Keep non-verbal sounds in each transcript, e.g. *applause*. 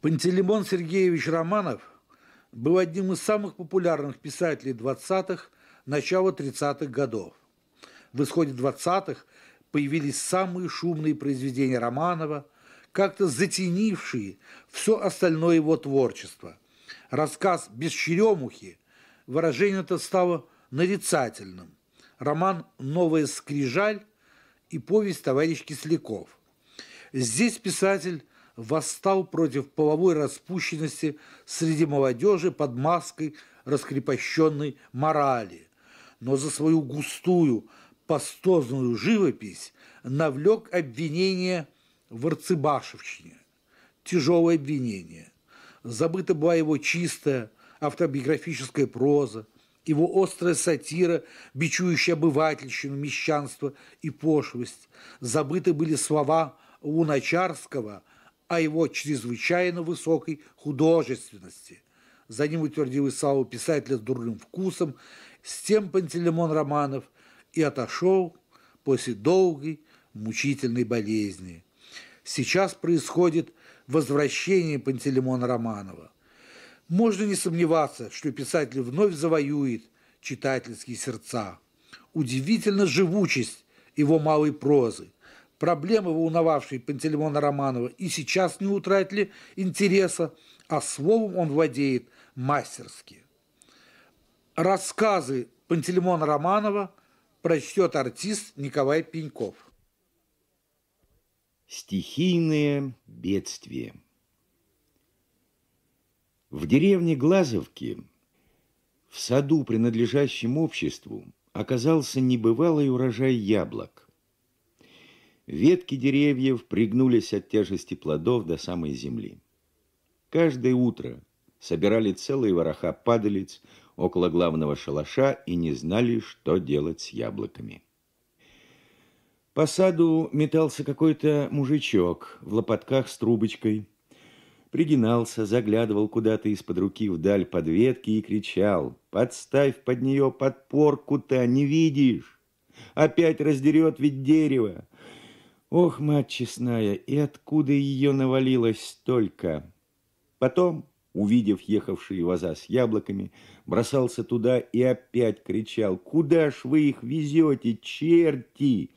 Пантелеймон Сергеевич Романов был одним из самых популярных писателей 20-х, начала 30-х годов. В исходе 20-х появились самые шумные произведения Романова, как-то затенившие все остальное его творчество. Рассказ «Без черемухи» выражение-то стало нарицательным. Роман «Новая скрижаль» и повесть «Товарищ Кисляков». Здесь писатель восстал против половой распущенности среди молодежи под маской раскрепощенной морали, но за свою густую пастозную живопись навлек обвинение в Арцебашевщине. Тяжелое обвинение. Забыта была его чистая автобиографическая проза, его острая сатира, бичующая обывательщину, мещанство и пошлость. Забыты были слова Луначарского – о его чрезвычайно высокой художественности. За ним утвердил Исау писателя с дурным вкусом, с тем Пантелеймон Романов и отошел после долгой мучительной болезни. Сейчас происходит возвращение Пантелеймона Романова. Можно не сомневаться, что писатель вновь завоюет читательские сердца. Удивительна живучесть его малой прозы – проблемы, волновавшие Пантелеймона Романова, и сейчас не утратили интереса, а словом он владеет мастерски. Рассказы Пантелеймона Романова прочтет артист Николай Пеньков. Стихийное бедствие В деревне Глазовки, в саду, принадлежащем обществу, оказался небывалый урожай яблок. Ветки деревьев пригнулись от тяжести плодов до самой земли. Каждое утро собирали целые вороха падалец около главного шалаша и не знали, что делать с яблоками. По саду метался какой-то мужичок в лопатках с трубочкой. Пригинался, заглядывал куда-то из-под руки вдаль под ветки и кричал. «Подставь под нее подпорку-то, не видишь! Опять раздерет ведь дерево! Ох, мать честная, и откуда ее навалилось столько? Потом, увидев ехавшие ваза с яблоками, бросался туда и опять кричал, «Куда ж вы их везете, черти?»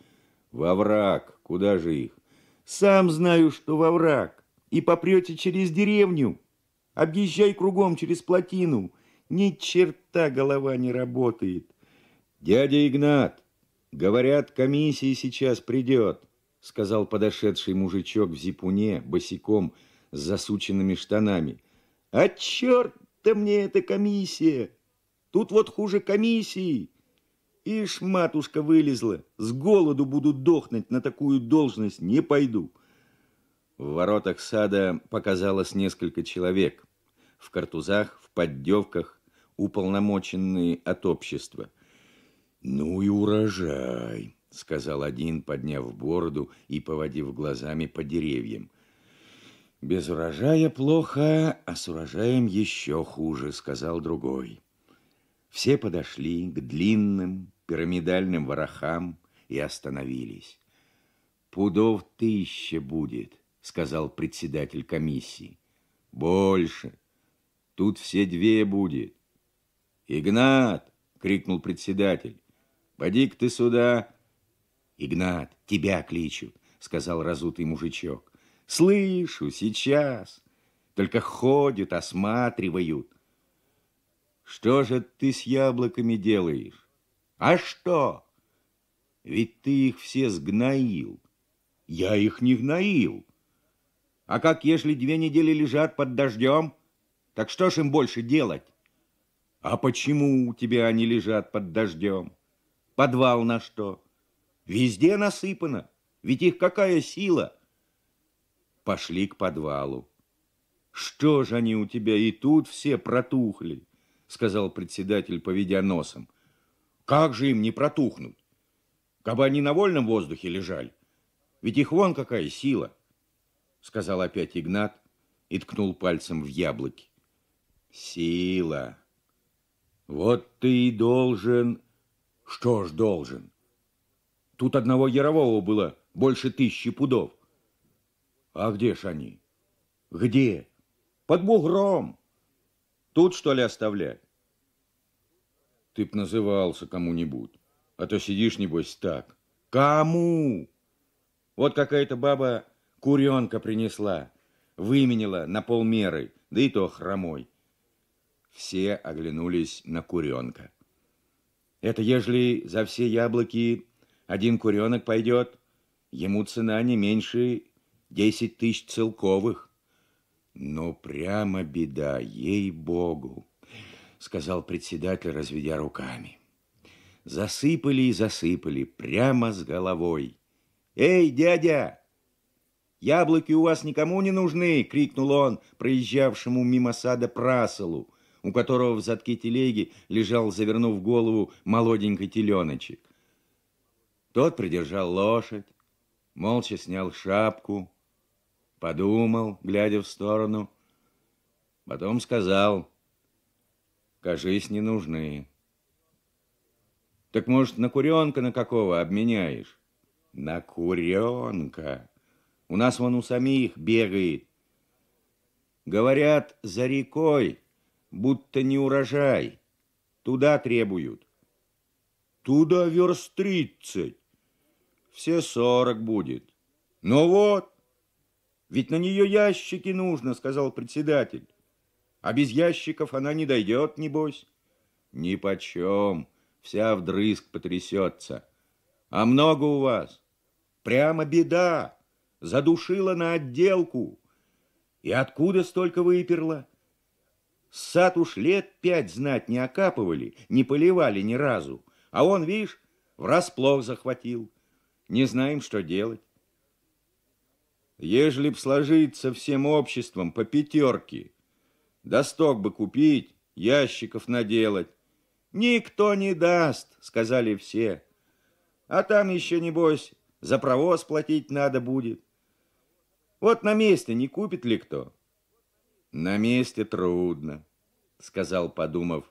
«Во враг! Куда же их?» «Сам знаю, что во враг, и попрете через деревню. Объезжай кругом через плотину, ни черта голова не работает». «Дядя Игнат, говорят, комиссия сейчас придет» сказал подошедший мужичок в зипуне, босиком, с засученными штанами. А черт-то мне эта комиссия! Тут вот хуже комиссии! Ишь, матушка вылезла, с голоду буду дохнуть, на такую должность не пойду. В воротах сада показалось несколько человек. В картузах, в поддевках, уполномоченные от общества. Ну и урожай! — сказал один, подняв бороду и поводив глазами по деревьям. «Без урожая плохо, а с урожаем еще хуже», — сказал другой. Все подошли к длинным пирамидальным ворохам и остановились. «Пудов тысяча будет», — сказал председатель комиссии. «Больше. Тут все две будет». «Игнат!» — крикнул председатель. «Поди-ка ты сюда!» Игнат, тебя кличут, сказал разутый мужичок. Слышу, сейчас. Только ходят, осматривают. Что же ты с яблоками делаешь? А что? Ведь ты их все сгноил. Я их не гноил. А как, если две недели лежат под дождем? Так что ж им больше делать? А почему у тебя они лежат под дождем? Подвал на что? Везде насыпано. Ведь их какая сила? Пошли к подвалу. Что же они у тебя и тут все протухли? Сказал председатель, поведя носом. Как же им не протухнуть? Кабы они на вольном воздухе лежали. Ведь их вон какая сила. Сказал опять Игнат и ткнул пальцем в яблоки. Сила. Вот ты и должен... Что ж должен? Тут одного ярового было больше тысячи пудов. А где ж они? Где? Под бугром. Тут, что ли, оставлять? Ты б назывался кому-нибудь, а то сидишь, небось, так. Кому? Вот какая-то баба куренка принесла, выменила на полмеры, да и то хромой. Все оглянулись на куренка. Это ежели за все яблоки один куренок пойдет, ему цена не меньше 10 тысяч целковых. Но прямо беда, ей-богу, сказал председатель, разведя руками. Засыпали и засыпали, прямо с головой. Эй, дядя, яблоки у вас никому не нужны, крикнул он проезжавшему мимо сада праселу, у которого в задке телеги лежал, завернув голову, молоденький теленочек. Тот придержал лошадь, молча снял шапку, подумал, глядя в сторону, потом сказал, «Кажись, не нужны». «Так, может, на куренка на какого обменяешь?» «На куренка! У нас вон у самих бегает. Говорят, за рекой, будто не урожай. Туда требуют». «Туда верст тридцать» все сорок будет. Ну вот, ведь на нее ящики нужно, сказал председатель. А без ящиков она не дойдет, небось. Ни почем, вся вдрызг потрясется. А много у вас? Прямо беда, задушила на отделку. И откуда столько выперла? Сад уж лет пять знать не окапывали, не поливали ни разу. А он, видишь, врасплох захватил не знаем, что делать. Ежели б сложиться всем обществом по пятерке, досток бы купить, ящиков наделать. Никто не даст, сказали все. А там еще, небось, за провоз платить надо будет. Вот на месте не купит ли кто? На месте трудно, сказал, подумав,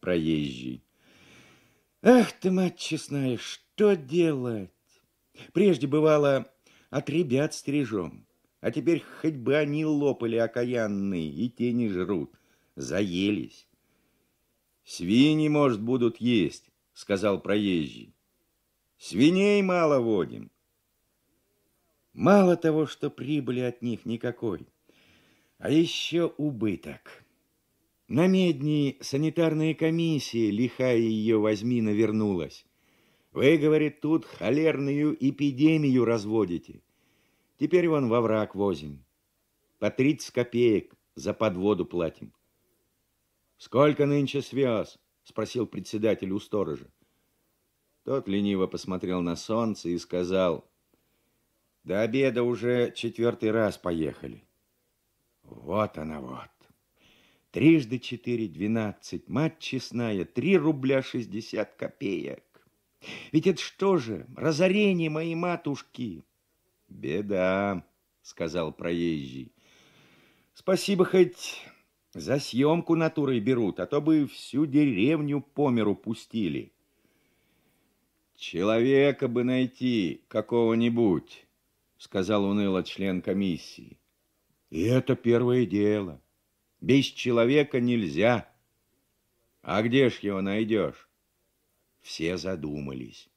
проезжий. Ах ты, мать честная, что делать? Прежде бывало от ребят стрижем, а теперь хоть бы они лопали окаянные, и те не жрут, заелись. Свиньи, может, будут есть, сказал проезжий. Свиней мало водим. Мало того, что прибыли от них никакой, а еще убыток. На медни санитарная комиссия, лихая ее возьми, навернулась. Вы, говорит, тут холерную эпидемию разводите. Теперь вон во враг возим. По 30 копеек за подводу платим. Сколько нынче связ? Спросил председатель у сторожа. Тот лениво посмотрел на солнце и сказал, до обеда уже четвертый раз поехали. Вот она вот. Трижды четыре, двенадцать, мать честная, три рубля шестьдесят копеек. Ведь это что же, разорение моей матушки? Беда, сказал проезжий. Спасибо хоть за съемку натурой берут, а то бы всю деревню по миру пустили. Человека бы найти какого-нибудь, сказал уныло член комиссии. И это первое дело. Без человека нельзя. А где ж его найдешь? Все задумались.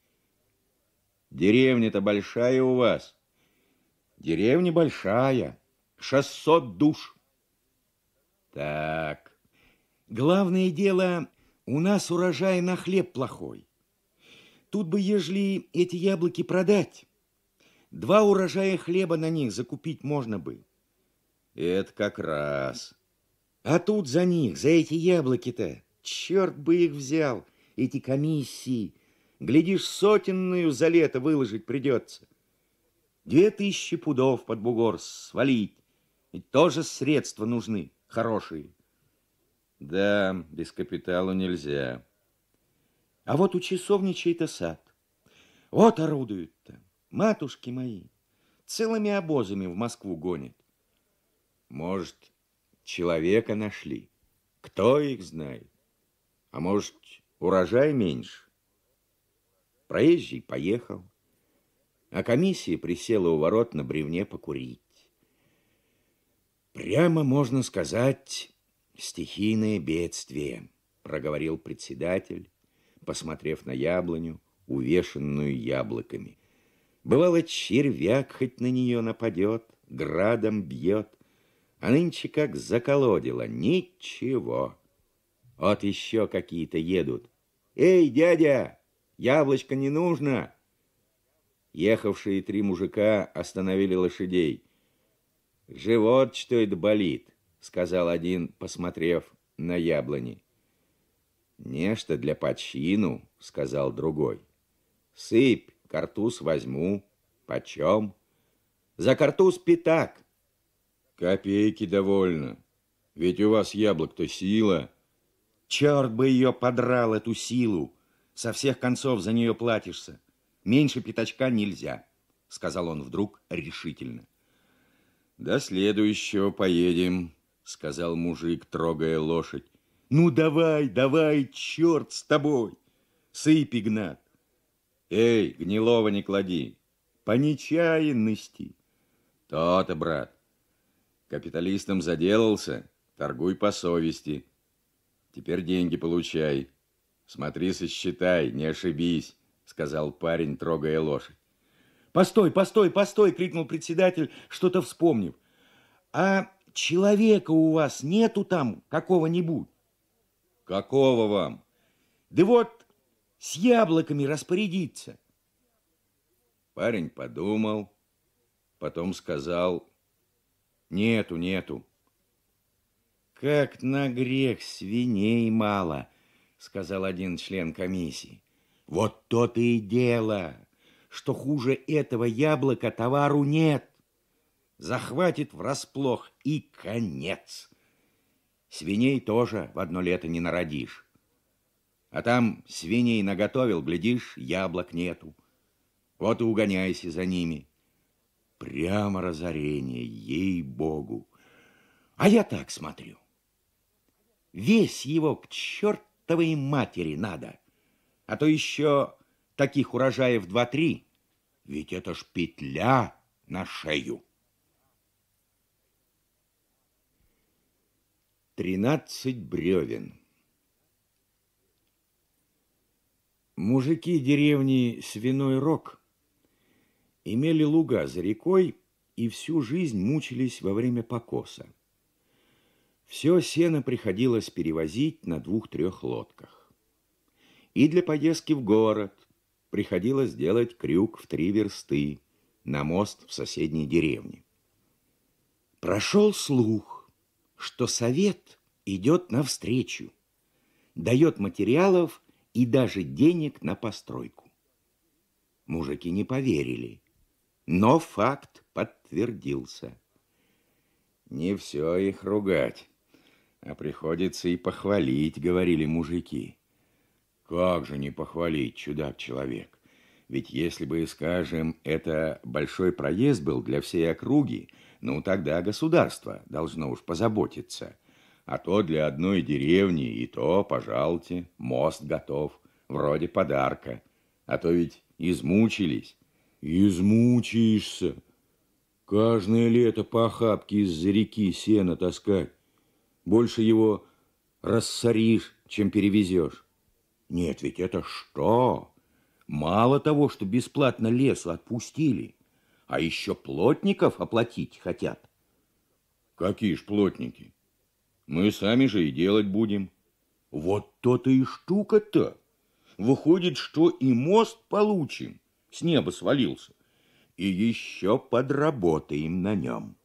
Деревня-то большая у вас. Деревня большая. Шестьсот душ. Так. Главное дело, у нас урожай на хлеб плохой. Тут бы, ежели эти яблоки продать, два урожая хлеба на них закупить можно бы. Это как раз. А тут за них, за эти яблоки-то, черт бы их взял — эти комиссии. Глядишь, сотенную за лето выложить придется. Две тысячи пудов под бугор свалить. И тоже средства нужны, хорошие. Да, без капитала нельзя. А вот у часовни чей-то сад. Вот орудуют-то, матушки мои. Целыми обозами в Москву гонят. Может, человека нашли? Кто их знает? А может, урожай меньше. Проезжий поехал, а комиссия присела у ворот на бревне покурить. Прямо можно сказать стихийное бедствие, проговорил председатель, посмотрев на яблоню, увешанную яблоками. Бывало, червяк хоть на нее нападет, градом бьет, а нынче как заколодило, ничего. Вот еще какие-то едут. «Эй, дядя, яблочко не нужно!» Ехавшие три мужика остановили лошадей. «Живот, что это, болит», — сказал один, посмотрев на яблони. «Нечто для подчину», — сказал другой. «Сыпь, картуз возьму. Почем?» «За картуз пятак». «Копейки довольно. Ведь у вас яблок-то сила». Черт бы ее подрал, эту силу! Со всех концов за нее платишься. Меньше пятачка нельзя, сказал он вдруг решительно. До следующего поедем, сказал мужик, трогая лошадь. Ну давай, давай, черт с тобой! Сыпь, Игнат! Эй, гнилого не клади! По нечаянности! То-то, брат! Капиталистом заделался, торгуй по совести. Теперь деньги получай. Смотри, сосчитай, не ошибись, сказал парень, трогая лошадь. Постой, постой, постой, крикнул председатель, что-то вспомнив. А человека у вас нету там какого-нибудь? Какого вам? Да вот с яблоками распорядиться. Парень подумал, потом сказал, нету, нету. Как на грех свиней мало, сказал один член комиссии. Вот то-то и дело, что хуже этого яблока товару нет. Захватит врасплох и конец. Свиней тоже в одно лето не народишь. А там свиней наготовил, глядишь, яблок нету. Вот и угоняйся за ними. Прямо разорение, ей-богу. А я так смотрю. Весь его к чертовой матери надо. А то еще таких урожаев два-три. Ведь это ж петля на шею. Тринадцать бревен. Мужики деревни Свиной Рог имели луга за рекой и всю жизнь мучились во время покоса. Все сено приходилось перевозить на двух-трех лодках. И для поездки в город приходилось делать крюк в три версты на мост в соседней деревне. Прошел слух, что совет идет навстречу, дает материалов и даже денег на постройку. Мужики не поверили, но факт подтвердился. Не все их ругать. А приходится и похвалить, говорили мужики. Как же не похвалить, чудак-человек? Ведь если бы, скажем, это большой проезд был для всей округи, ну тогда государство должно уж позаботиться. А то для одной деревни и то, пожалуйте, мост готов, вроде подарка. А то ведь измучились. Измучишься. Каждое лето по охапке из-за реки сено таскать. Больше его рассоришь, чем перевезешь. Нет, ведь это что? Мало того, что бесплатно лесу отпустили, а еще плотников оплатить хотят. Какие ж плотники? Мы сами же и делать будем. Вот то-то и штука-то. Выходит, что и мост получим. С неба свалился. И еще подработаем на нем.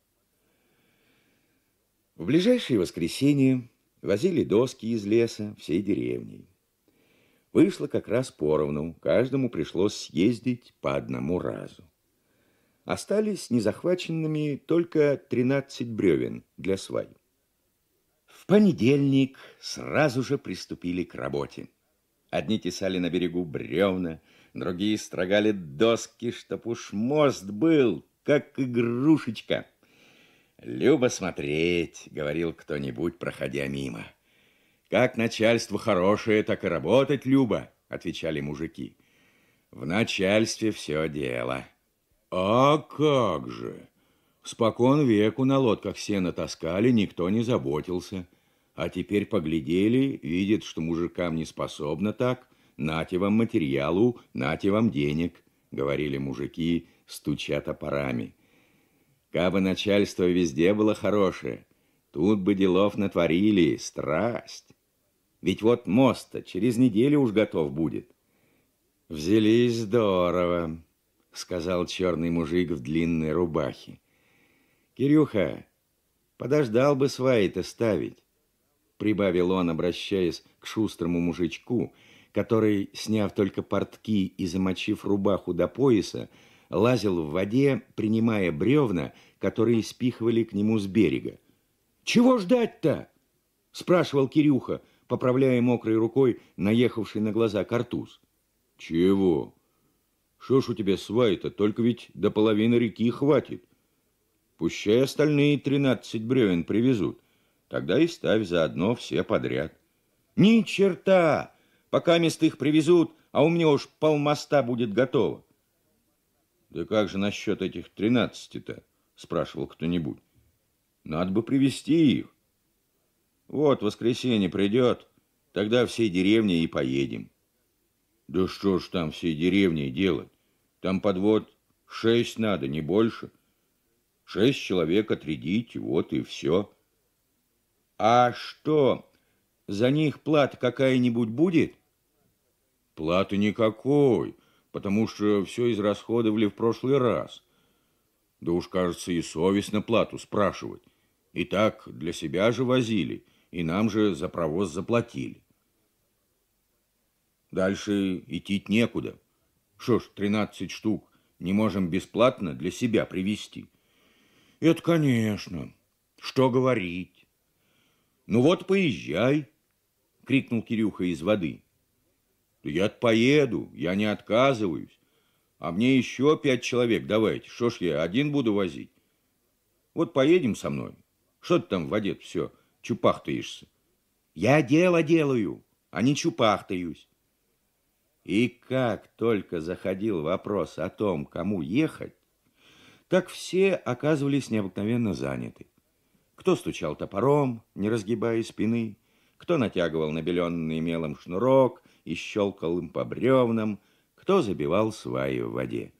В ближайшее воскресенье возили доски из леса всей деревней. Вышло как раз поровну, каждому пришлось съездить по одному разу. Остались незахваченными только 13 бревен для свай. В понедельник сразу же приступили к работе. Одни тесали на берегу бревна, другие строгали доски, чтоб уж мост был, как игрушечка. Любо смотреть, говорил кто-нибудь, проходя мимо. Как начальство хорошее, так и работать любо, отвечали мужики. В начальстве все дело. А как же? Спокон веку на лодках сено таскали, никто не заботился. А теперь поглядели, видят, что мужикам не способно так. Нате вам материалу, нате вам денег, говорили мужики, стуча топорами. Кабы начальство везде было хорошее, тут бы делов натворили, страсть. Ведь вот мост через неделю уж готов будет. Взялись здорово, сказал черный мужик в длинной рубахе. Кирюха, подождал бы свои-то ставить, прибавил он, обращаясь к шустрому мужичку, который, сняв только портки и замочив рубаху до пояса, лазил в воде, принимая бревна, которые спихивали к нему с берега. «Чего ждать-то?» – спрашивал Кирюха, поправляя мокрой рукой наехавший на глаза картуз. «Чего? Что ж у тебя свай-то? Только ведь до половины реки хватит. Пущай остальные тринадцать бревен привезут. Тогда и ставь заодно все подряд». «Ни черта! Пока мест их привезут, а у меня уж полмоста будет готово. Да как же насчет этих тринадцати-то? Спрашивал кто-нибудь. Надо бы привести их. Вот, воскресенье придет, тогда всей деревней и поедем. Да что ж там всей деревней делать? Там подвод шесть надо, не больше. Шесть человек отрядите, вот и все. А что, за них плата какая-нибудь будет? Платы никакой потому что все израсходовали в прошлый раз. Да уж, кажется, и совесть на плату спрашивать. И так для себя же возили, и нам же за провоз заплатили. Дальше идти некуда. Что ж, 13 штук не можем бесплатно для себя привезти. Это, конечно. Что говорить? Ну вот поезжай, крикнул Кирюха из воды я поеду, я не отказываюсь. А мне еще пять человек давайте. Что ж я один буду возить? Вот поедем со мной. Что ты там в воде все чупахтаешься? Я дело делаю, а не чупахтаюсь. И как только заходил вопрос о том, кому ехать, так все оказывались необыкновенно заняты. Кто стучал топором, не разгибая спины, кто натягивал набеленный мелом шнурок – и щелкал им по бревнам, кто забивал сваи в воде.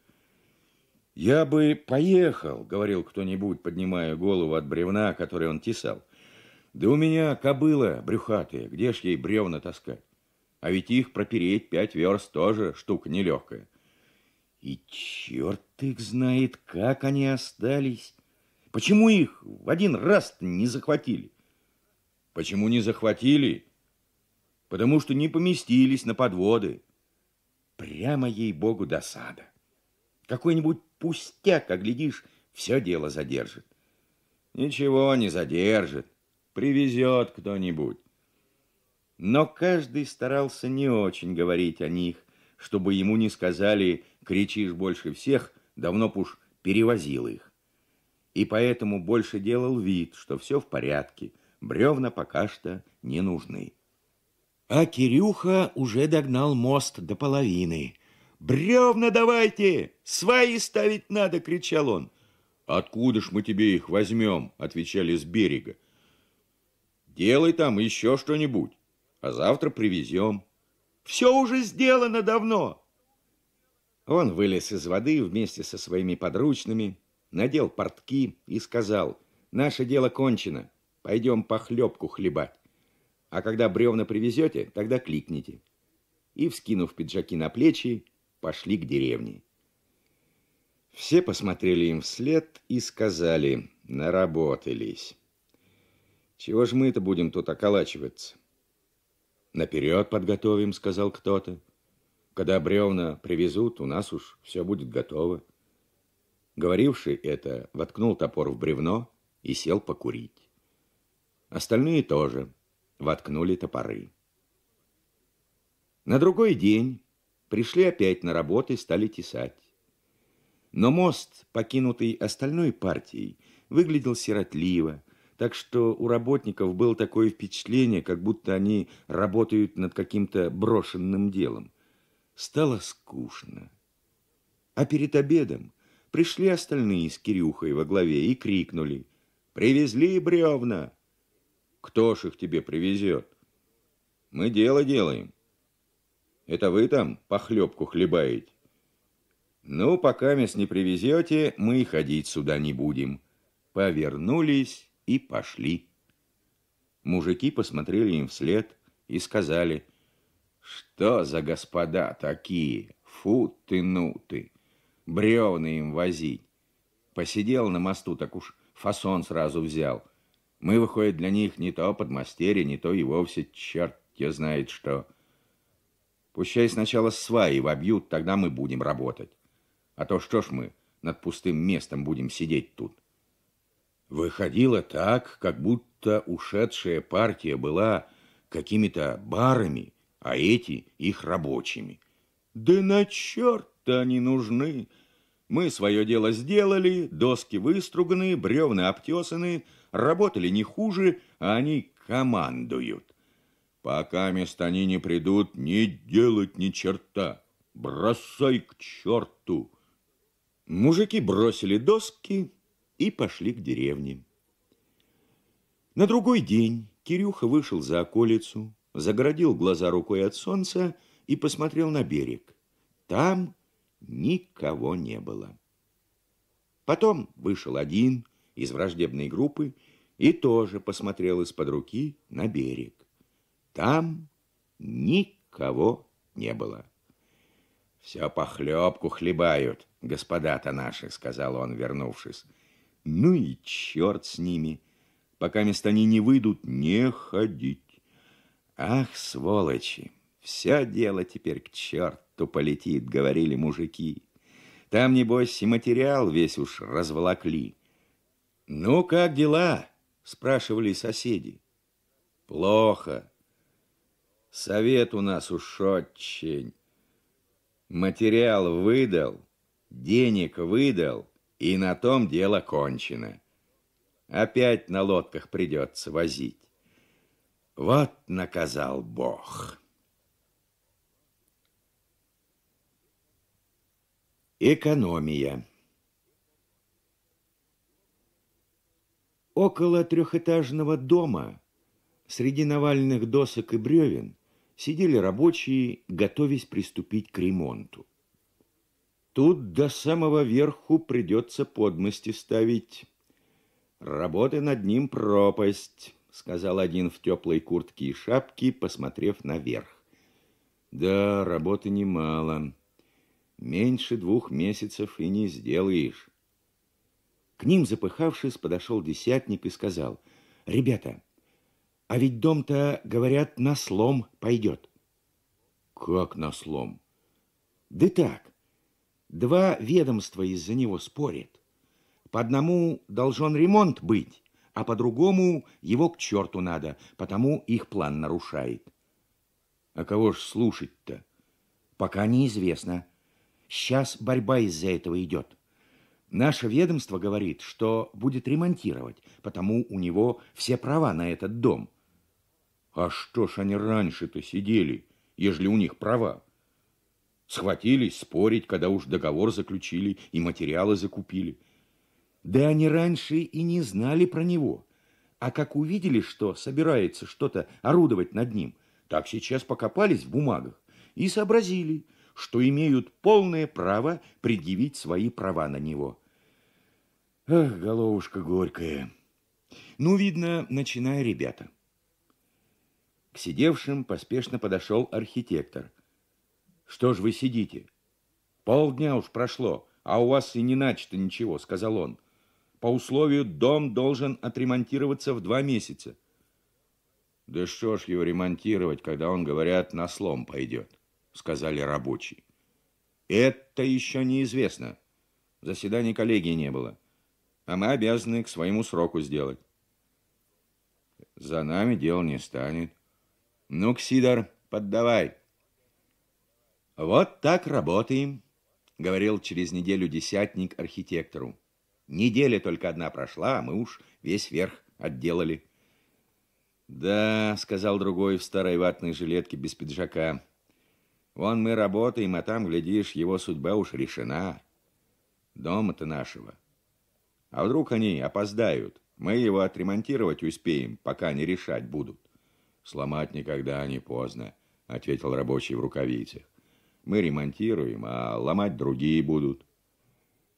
«Я бы поехал», — говорил кто-нибудь, поднимая голову от бревна, который он тесал. «Да у меня кобыла брюхатая, где ж ей бревна таскать? А ведь их пропереть пять верст тоже штука нелегкая». И черт их знает, как они остались. Почему их в один раз не захватили? Почему не захватили? потому что не поместились на подводы. Прямо ей-богу досада. Какой-нибудь пустяк, а глядишь, все дело задержит. Ничего не задержит, привезет кто-нибудь. Но каждый старался не очень говорить о них, чтобы ему не сказали «кричишь больше всех», давно б уж перевозил их. И поэтому больше делал вид, что все в порядке, бревна пока что не нужны. А Кирюха уже догнал мост до половины. «Бревна давайте! Свои ставить надо!» – кричал он. «Откуда ж мы тебе их возьмем?» – отвечали с берега. «Делай там еще что-нибудь, а завтра привезем». «Все уже сделано давно!» Он вылез из воды вместе со своими подручными, надел портки и сказал, «Наше дело кончено, пойдем похлебку хлебать». А когда бревна привезете, тогда кликните. И, вскинув пиджаки на плечи, пошли к деревне. Все посмотрели им вслед и сказали, наработались. Чего ж мы-то будем тут околачиваться? Наперед подготовим, сказал кто-то. Когда бревна привезут, у нас уж все будет готово. Говоривший это, воткнул топор в бревно и сел покурить. Остальные тоже воткнули топоры. На другой день пришли опять на работу и стали тесать. Но мост, покинутый остальной партией, выглядел сиротливо, так что у работников было такое впечатление, как будто они работают над каким-то брошенным делом. Стало скучно. А перед обедом пришли остальные с Кирюхой во главе и крикнули «Привезли бревна!» Кто ж их тебе привезет? Мы дело делаем. Это вы там похлебку хлебаете? Ну, пока мест не привезете, мы и ходить сюда не будем. Повернулись и пошли. Мужики посмотрели им вслед и сказали, что за господа такие, фу ты, ну ты, бревны им возить. Посидел на мосту, так уж фасон сразу взял – мы, выходит, для них не то подмастерье, не то и вовсе черт те знает что. Пущай сначала сваи вобьют, тогда мы будем работать. А то что ж мы над пустым местом будем сидеть тут? Выходило так, как будто ушедшая партия была какими-то барами, а эти их рабочими. Да на черт они нужны! Мы свое дело сделали, доски выструганы, бревна обтесаны, работали не хуже, а они командуют. Пока мест они не придут, не делать ни черта. Бросай к черту. Мужики бросили доски и пошли к деревне. На другой день Кирюха вышел за околицу, загородил глаза рукой от солнца и посмотрел на берег. Там никого не было. Потом вышел один из враждебной группы и тоже посмотрел из-под руки на берег. Там никого не было. «Все похлебку хлебают, господа-то наши», — сказал он, вернувшись. «Ну и черт с ними! Пока мест они не выйдут, не ходить! Ах, сволочи!» Все дело теперь к черту полетит, говорили мужики. Там, небось, и материал весь уж разволокли. Ну, как дела? Спрашивали соседи. Плохо. Совет у нас уж очень. Материал выдал, денег выдал, и на том дело кончено. Опять на лодках придется возить. Вот наказал Бог». Экономия. Около трехэтажного дома среди навальных досок и бревен сидели рабочие, готовясь приступить к ремонту. Тут до самого верху придется подмости ставить. Работы над ним пропасть, сказал один в теплой куртке и шапке, посмотрев наверх. Да, работы немало меньше двух месяцев и не сделаешь. К ним, запыхавшись, подошел десятник и сказал, «Ребята, а ведь дом-то, говорят, на слом пойдет». «Как на слом?» «Да так, два ведомства из-за него спорят. По одному должен ремонт быть, а по другому его к черту надо, потому их план нарушает». «А кого ж слушать-то?» «Пока неизвестно». Сейчас борьба из-за этого идет. Наше ведомство говорит, что будет ремонтировать, потому у него все права на этот дом. А что ж они раньше-то сидели, ежели у них права? Схватились спорить, когда уж договор заключили и материалы закупили. Да они раньше и не знали про него. А как увидели, что собирается что-то орудовать над ним, так сейчас покопались в бумагах и сообразили, что имеют полное право предъявить свои права на него. Ах, головушка горькая. Ну, видно, начиная, ребята. К сидевшим поспешно подошел архитектор. Что ж вы сидите? Полдня уж прошло, а у вас и не начато ничего, сказал он. По условию дом должен отремонтироваться в два месяца. Да что ж его ремонтировать, когда он, говорят, на слом пойдет сказали рабочие. Это еще неизвестно. Заседания коллегии не было. А мы обязаны к своему сроку сделать. За нами дело не станет. Ну-ка, Сидор, поддавай. Вот так работаем, говорил через неделю десятник архитектору. Неделя только одна прошла, а мы уж весь верх отделали. Да, сказал другой в старой ватной жилетке без пиджака. Вон мы работаем, а там, глядишь, его судьба уж решена. Дома-то нашего. А вдруг они опоздают? Мы его отремонтировать успеем, пока не решать будут. Сломать никогда не поздно, ответил рабочий в рукавицах. Мы ремонтируем, а ломать другие будут.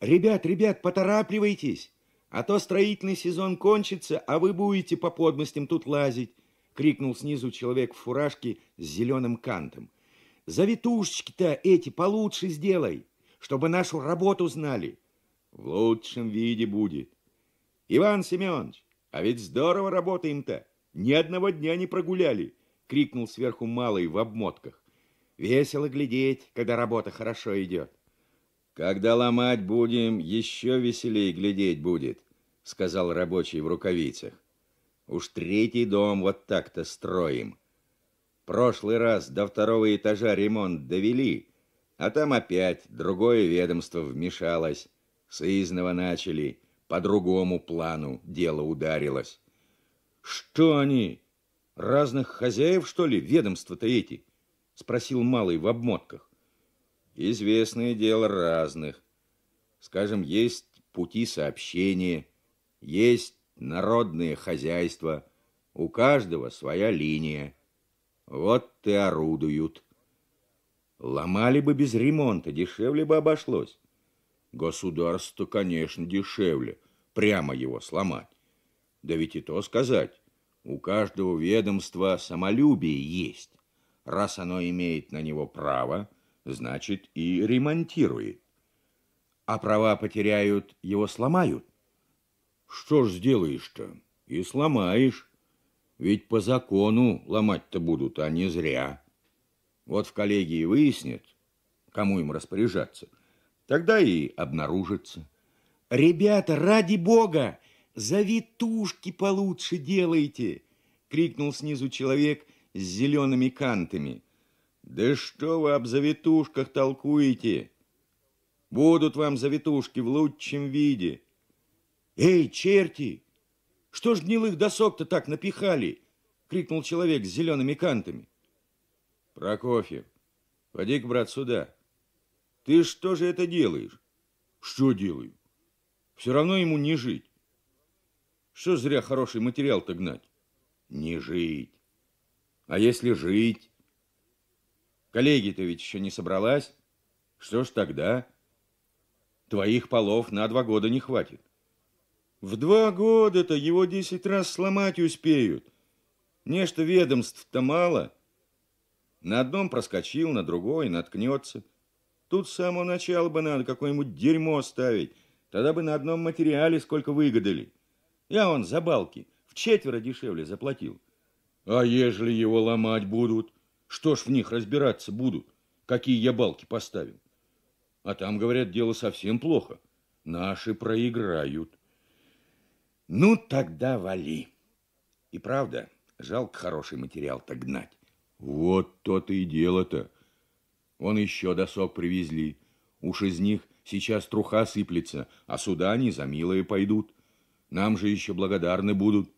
Ребят, ребят, поторапливайтесь, а то строительный сезон кончится, а вы будете по подмостям тут лазить, крикнул снизу человек в фуражке с зеленым кантом. Завитушечки-то эти получше сделай, чтобы нашу работу знали. В лучшем виде будет. Иван Семенович, а ведь здорово работаем-то. Ни одного дня не прогуляли, крикнул сверху малый в обмотках. Весело глядеть, когда работа хорошо идет. Когда ломать будем, еще веселее глядеть будет, сказал рабочий в рукавицах. Уж третий дом вот так-то строим. Прошлый раз до второго этажа ремонт довели, а там опять другое ведомство вмешалось. Сызнова начали, по другому плану дело ударилось. Что они? Разных хозяев, что ли, ведомства-то эти? Спросил Малый в обмотках. Известное дело разных. Скажем, есть пути сообщения, есть народные хозяйства. У каждого своя линия. Вот и орудуют. Ломали бы без ремонта, дешевле бы обошлось. Государство, конечно, дешевле. Прямо его сломать. Да ведь и то сказать. У каждого ведомства самолюбие есть. Раз оно имеет на него право, значит и ремонтирует. А права потеряют, его сломают. Что ж сделаешь-то? И сломаешь. Ведь по закону ломать-то будут, а не зря. Вот в коллегии выяснят, кому им распоряжаться, тогда и обнаружится. «Ребята, ради бога, завитушки получше делайте!» крикнул снизу человек с зелеными кантами. «Да что вы об завитушках толкуете? Будут вам завитушки в лучшем виде!» «Эй, черти!» Что ж гнилых досок-то так напихали? Крикнул человек с зелеными кантами. Прокофьев, поди к брат, сюда. Ты что же это делаешь? Что делаю? Все равно ему не жить. Что зря хороший материал-то гнать? Не жить. А если жить? Коллеги-то ведь еще не собралась. Что ж тогда? Твоих полов на два года не хватит. В два года-то его десять раз сломать успеют. Нечто ведомств-то мало. На одном проскочил, на другой наткнется. Тут с самого начала бы надо какое-нибудь дерьмо ставить. Тогда бы на одном материале сколько выгодали. Я он за балки в четверо дешевле заплатил. А ежели его ломать будут? Что ж в них разбираться будут? Какие я балки поставил? А там, говорят, дело совсем плохо. Наши проиграют. Ну, тогда вали. И правда, жалко хороший материал-то гнать. Вот то-то и дело-то. Вон еще досок привезли. Уж из них сейчас труха сыплется, а сюда они за милые пойдут. Нам же еще благодарны будут,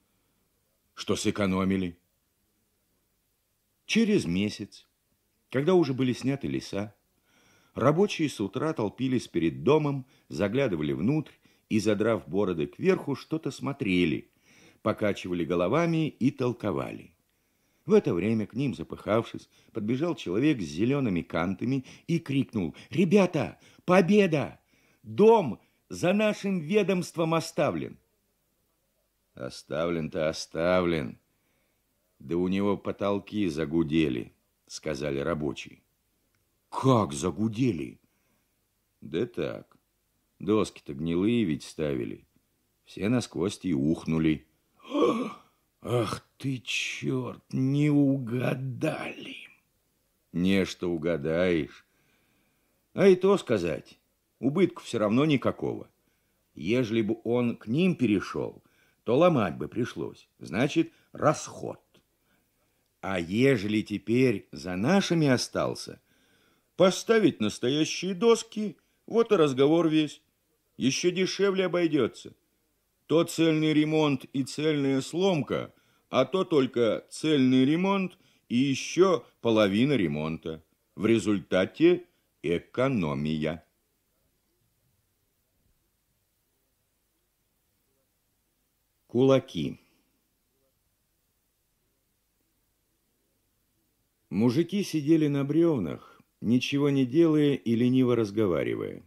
что сэкономили. Через месяц, когда уже были сняты леса, рабочие с утра толпились перед домом, заглядывали внутрь и, задрав бороды кверху, что-то смотрели, покачивали головами и толковали. В это время к ним, запыхавшись, подбежал человек с зелеными кантами и крикнул «Ребята, победа! Дом за нашим ведомством оставлен!» «Оставлен-то оставлен! Да у него потолки загудели!» — сказали рабочие. «Как загудели?» «Да так, Доски-то гнилые ведь ставили. Все насквозь и ухнули. *gasps* Ах ты, черт, не угадали. Не что угадаешь. А и то сказать, убытку все равно никакого. Ежели бы он к ним перешел, то ломать бы пришлось. Значит, расход. А ежели теперь за нашими остался, поставить настоящие доски, вот и разговор весь еще дешевле обойдется. То цельный ремонт и цельная сломка, а то только цельный ремонт и еще половина ремонта. В результате экономия. Кулаки. Мужики сидели на бревнах, ничего не делая и лениво разговаривая.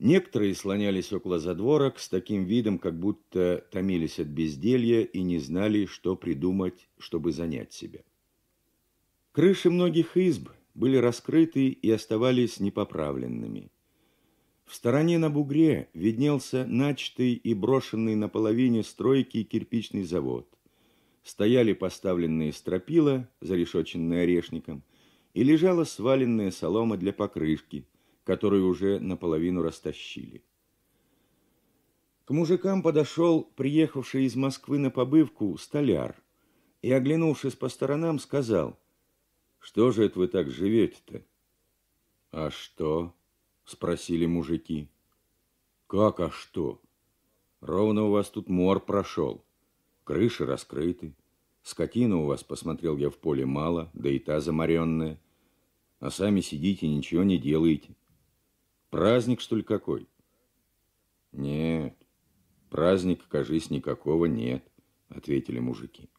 Некоторые слонялись около задворок с таким видом, как будто томились от безделья и не знали, что придумать, чтобы занять себя. Крыши многих изб были раскрыты и оставались непоправленными. В стороне на бугре виднелся начатый и брошенный наполовине стройки кирпичный завод. Стояли поставленные стропила, зарешоченные орешником, и лежала сваленная солома для покрышки – которые уже наполовину растащили. К мужикам подошел приехавший из Москвы на побывку столяр и, оглянувшись по сторонам, сказал, «Что же это вы так живете-то?» «А что?» – спросили мужики. «Как, а что? Ровно у вас тут мор прошел, крыши раскрыты, скотина у вас, посмотрел я в поле, мало, да и та замаренная, а сами сидите, ничего не делаете. Праздник, что ли, какой? Нет, праздника, кажись, никакого нет, ответили мужики.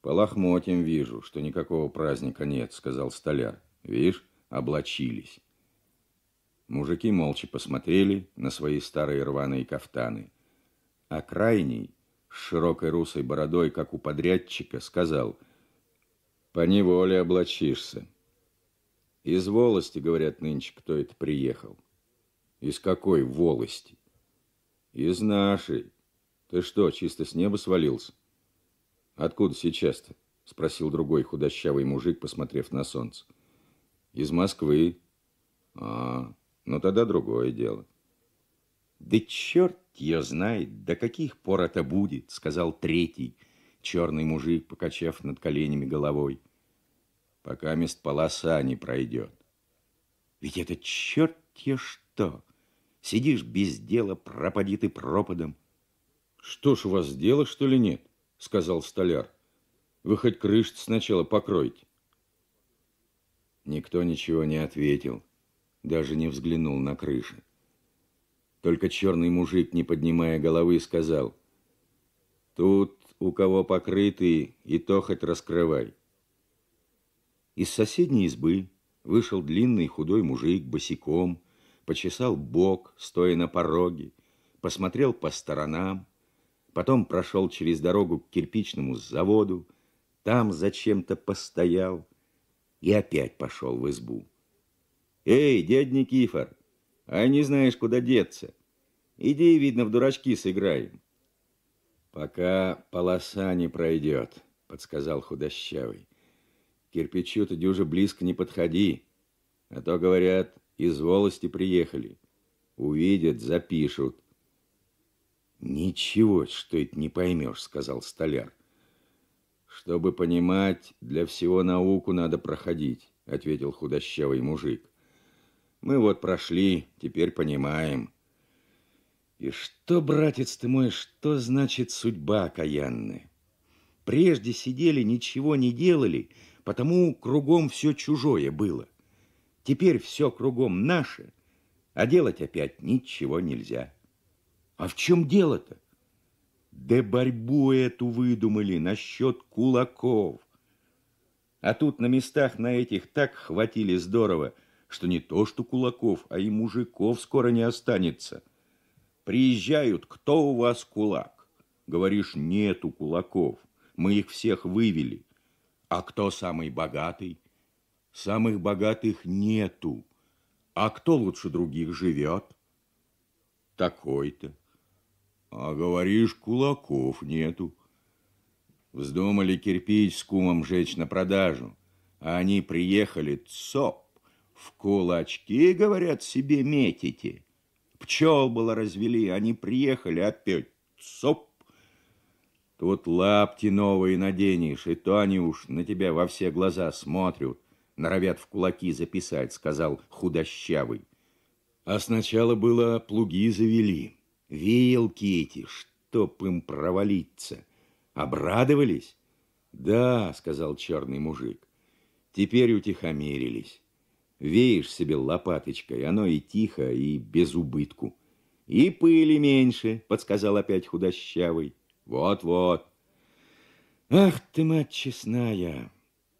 По лохмотьям вижу, что никакого праздника нет, сказал столяр. Видишь, облачились. Мужики молча посмотрели на свои старые рваные кафтаны. А крайний, с широкой русой бородой, как у подрядчика, сказал, «По неволе облачишься». Из волости, говорят нынче, кто это приехал. Из какой волости? Из нашей. Ты что, чисто с неба свалился? Откуда сейчас-то? Спросил другой худощавый мужик, посмотрев на солнце. Из Москвы. А, ну тогда другое дело. Да черт ее знает, до каких пор это будет, сказал третий, черный мужик, покачав над коленями головой. Пока мест полоса не пройдет. Ведь это черт-те что! Сидишь без дела, пропади ты пропадом. Что ж, у вас дела, что ли, нет? Сказал столяр. Вы хоть крышт сначала покройте. Никто ничего не ответил, даже не взглянул на крыши. Только черный мужик, не поднимая головы, сказал, «Тут у кого покрытый, и то хоть раскрывай». Из соседней избы вышел длинный худой мужик босиком, почесал бок, стоя на пороге, посмотрел по сторонам, потом прошел через дорогу к кирпичному заводу, там зачем-то постоял и опять пошел в избу. «Эй, дядь Никифор, а не знаешь, куда деться? Иди, видно, в дурачки сыграем». «Пока полоса не пройдет», — подсказал худощавый. «Кирпичу-то дюже близко не подходи, а то, говорят, из волости приехали. Увидят, запишут. Ничего, что это не поймешь, сказал столяр. Чтобы понимать, для всего науку надо проходить, ответил худощавый мужик. Мы вот прошли, теперь понимаем. И что, братец ты мой, что значит судьба каянная? Прежде сидели, ничего не делали, потому кругом все чужое было. Теперь все кругом наше, а делать опять ничего нельзя. А в чем дело-то? Да борьбу эту выдумали насчет кулаков. А тут на местах на этих так хватили здорово, что не то что кулаков, а и мужиков скоро не останется. Приезжают, кто у вас кулак? Говоришь, нету кулаков, мы их всех вывели. А кто самый богатый? Самых богатых нету. А кто лучше других живет? Такой-то. А говоришь, кулаков нету. Вздумали кирпич с кумом жечь на продажу. А они приехали, цоп, в кулачки, говорят, себе метите. Пчел было развели, они приехали опять, цоп. Тут лапти новые наденешь, и то они уж на тебя во все глаза смотрят норовят в кулаки записать, сказал худощавый. А сначала было плуги завели, веялки эти, чтоб им провалиться. Обрадовались? Да, сказал черный мужик, теперь утихомирились. Веешь себе лопаточкой, оно и тихо, и без убытку. И пыли меньше, подсказал опять худощавый. Вот-вот. Ах ты, мать честная!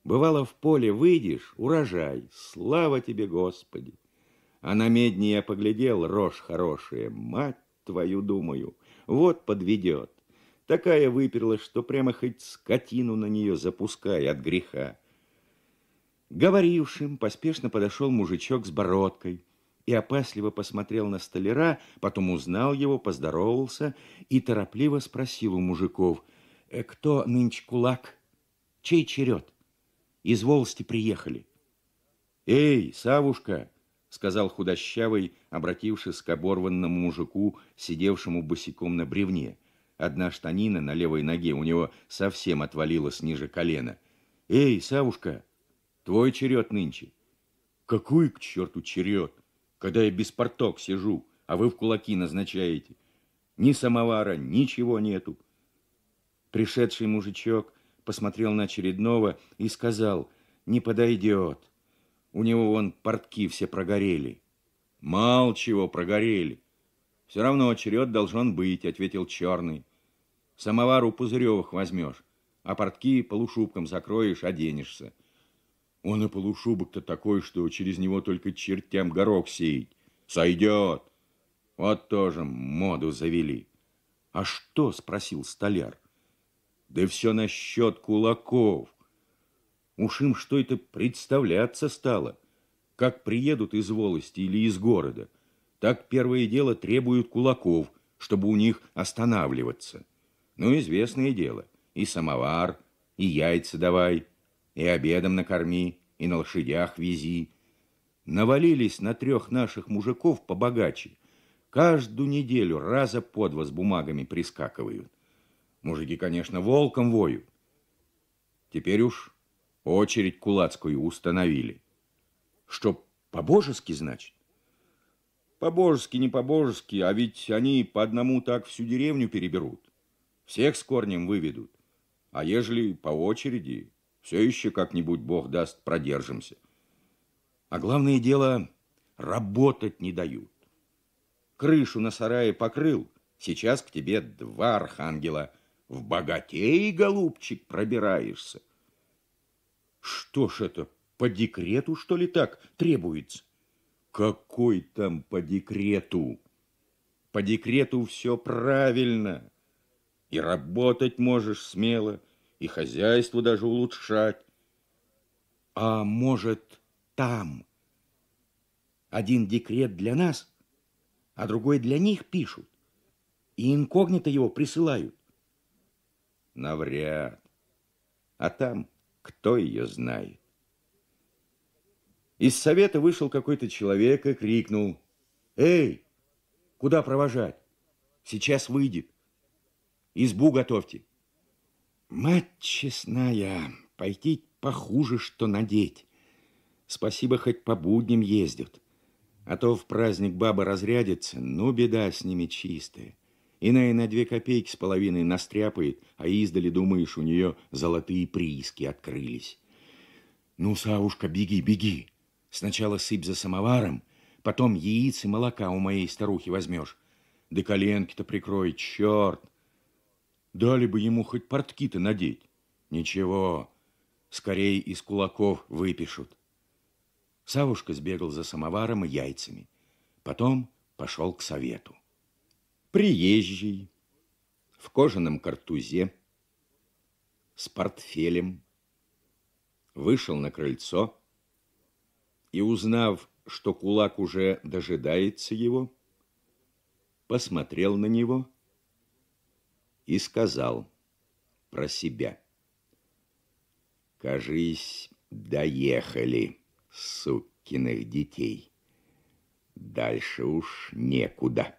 Бывало, в поле выйдешь, урожай, слава тебе, Господи. А на медни я поглядел, рожь хорошая, мать твою, думаю, вот подведет. Такая выперлась, что прямо хоть скотину на нее запускай от греха. Говорившим поспешно подошел мужичок с бородкой и опасливо посмотрел на столяра, потом узнал его, поздоровался и торопливо спросил у мужиков, «Э, «Кто нынче кулак? Чей черед?» из Волости приехали. «Эй, Савушка!» — сказал худощавый, обратившись к оборванному мужику, сидевшему босиком на бревне. Одна штанина на левой ноге у него совсем отвалилась ниже колена. «Эй, Савушка, твой черед нынче!» «Какой к черту черед, когда я без порток сижу, а вы в кулаки назначаете? Ни самовара, ничего нету!» Пришедший мужичок посмотрел на очередного и сказал, не подойдет. У него вон портки все прогорели. Мал чего прогорели. Все равно черед должен быть, ответил черный. Самовар у Пузыревых возьмешь, а портки полушубком закроешь, оденешься. Он и полушубок-то такой, что через него только чертям горох сеять. Сойдет. Вот тоже моду завели. А что, спросил столяр, да все насчет кулаков. Уж им что это представляться стало. Как приедут из волости или из города, так первое дело требуют кулаков, чтобы у них останавливаться. Ну, известное дело, и самовар, и яйца давай, и обедом накорми, и на лошадях вези. Навалились на трех наших мужиков побогаче. Каждую неделю раза по два с бумагами прискакивают. Мужики, конечно, волком воют. Теперь уж очередь кулацкую установили. что по-божески, значит? По-божески, не по-божески, а ведь они по одному так всю деревню переберут. Всех с корнем выведут. А ежели по очереди, все еще как-нибудь, бог даст, продержимся. А главное дело, работать не дают. Крышу на сарае покрыл, сейчас к тебе два архангела – в богатей, голубчик, пробираешься. Что ж это, по декрету, что ли, так требуется? Какой там по декрету? По декрету все правильно. И работать можешь смело, и хозяйство даже улучшать. А может, там один декрет для нас, а другой для них пишут, и инкогнито его присылают. Навряд. А там кто ее знает? Из совета вышел какой-то человек и крикнул. Эй, куда провожать? Сейчас выйдет. Избу готовьте. Мать честная, пойти похуже, что надеть. Спасибо, хоть по будням ездят. А то в праздник баба разрядится, ну, беда с ними чистая. Иная на две копейки с половиной настряпает, а издали, думаешь, у нее золотые прииски открылись. Ну, Савушка, беги, беги. Сначала сыпь за самоваром, потом яиц и молока у моей старухи возьмешь. Да коленки-то прикрой, черт. Дали бы ему хоть портки-то надеть. Ничего, скорее из кулаков выпишут. Савушка сбегал за самоваром и яйцами. Потом пошел к совету приезжий, в кожаном картузе, с портфелем, вышел на крыльцо и, узнав, что кулак уже дожидается его, посмотрел на него и сказал про себя. «Кажись, доехали, сукиных детей. Дальше уж некуда».